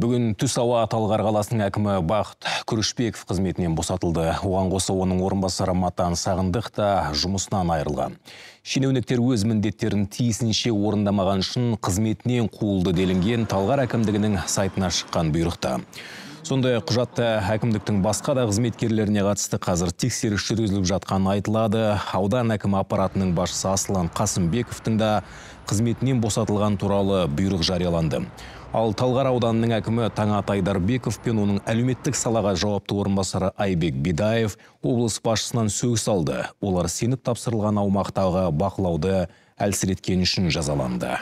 Бүгін түс ауа Талғар қаласының әкімі Бақыт Күрішбеков қызметінен босатылды. Оған қоса оның орынбасары Матан Сағындық та жұмысынан айырылған. Шенеуніктер өз міндеттерін тиісінше орындамаған үшін қызметінен қуылды делінген Талғар әкімдігінің сайтына шыққан бұйрықта. Сондай құжатта әкімдіктің басқа да қызметкерлеріне қатысты қазір тексеріс жүргізіліп жатқаны айтылады. Аудан әкімі аппаратының басшысы Асылан Қасымбековтің да қызметінен босатылған туралы бұйрық жарияланды ал талғар ауданының әкімі таңат айдарбеков пен оның әлеуметтік салаға жауапты орынбасары айбек бидаев облыс басшысынан сөгіс алды олар сеніп тапсырылған аумақтағы бақылауды әлсіреткен үшін жазаланды